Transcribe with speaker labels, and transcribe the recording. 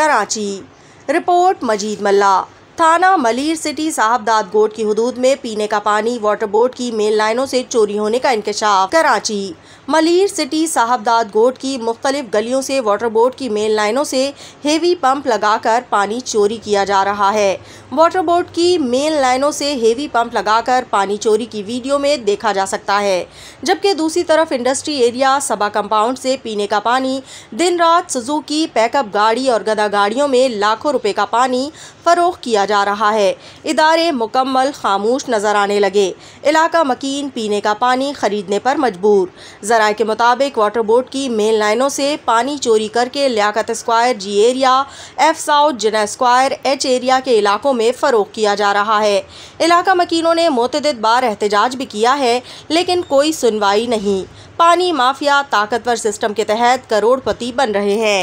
Speaker 1: Karachi report मजीद मल्ला थाना Malir city Sahabdad Goth की हदूद में पीने का पानी वाटर बोर्ड की मेन लाइनों से चोरी होने का इंकशाफ कराची मलिर सिटी साहबदाद गोट की मुख्तलिफ गलियों से वाटर बोर्ड की मेन लाइनों से हेवी पंप लगाकर पानी चोरी किया जा रहा है वाटर बोर्ड की मेन लाइनों से हेवी पंप लगाकर पानी चोरी की वीडियो में देखा जा सकता है जबकि दूसरी तरफ इंडस्ट्री एरिया सभा कंपाउंड से पीने का पानी दिन रात सुजुकी पैकअप गाड़ी और गदा गाड़ियों में लाखों रुपए का पानी फरोख किया जा रहा है इदारे मुकम्मल खामोश नजर आने लगे इलाका मकीन पीने का पानी खरीदने पर मजबूर जराये के मुताबिक वाटर बोर्ड की मेन लाइनों से पानी चोरी करके Liaquat square G area F south Jinnah square H area के इलाकों में फ़रोग किया जा रहा है इलाका मकीनों ने मतदद बार एहतजाज भी किया है लेकिन कोई सुनवाई नहीं पानी माफिया ताकतवर सिस्टम के तहत करोड़पति बन रहे हैं